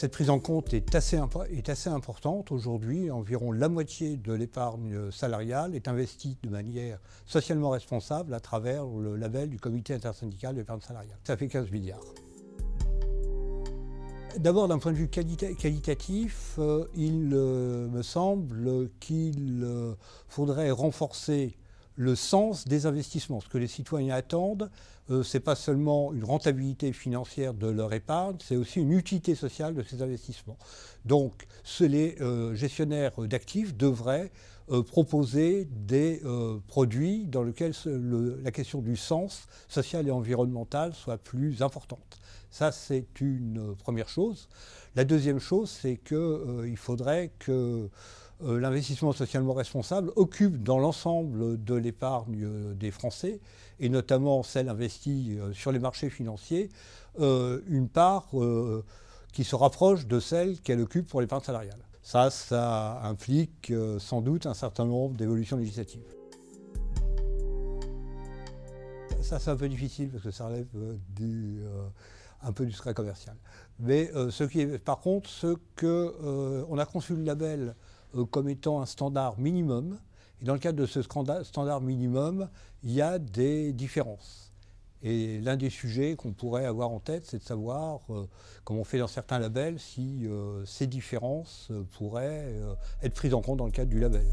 Cette prise en compte est assez, importante. Aujourd'hui, environ la moitié de l'épargne salariale est investie de manière socialement responsable à travers le label du comité intersyndical de l'épargne salariale. Ça fait 15 milliards. D'abord, d'un point de vue qualitatif, euh, il euh, me semble qu'il euh, faudrait renforcer le sens des investissements. Ce que les citoyens attendent, euh, c'est ce n'est pas seulement une rentabilité financière de leur épargne, c'est aussi une utilité sociale de ces investissements. Donc les euh, gestionnaires d'actifs devraient euh, proposer des produits dans lesquels la question du sens social et environnemental soit plus importante. Ça, c'est une première chose. La deuxième chose, c'est qu'il faudrait que euh, l'investissement socialement responsable occupe dans l'ensemble de l'épargne euh, des Français, et notamment celle investie euh, sur les marchés financiers, une part qui se rapproche de celle qu'elle occupe pour l'épargne salariale. Ça, ça implique sans doute un certain nombre d'évolutions législatives. Ça, c'est un peu difficile parce que ça relève du un peu du secret commercial. Mais ce qui est, par contre, ce que on a conçu le label euh, comme étant un standard minimum. Et dans le cadre de ce standard minimum, il y a des différences. Et l'un des sujets qu'on pourrait avoir en tête, c'est de savoir, euh, comme on fait dans certains labels, si euh, ces différences pourraient être prises en compte dans le cadre du label.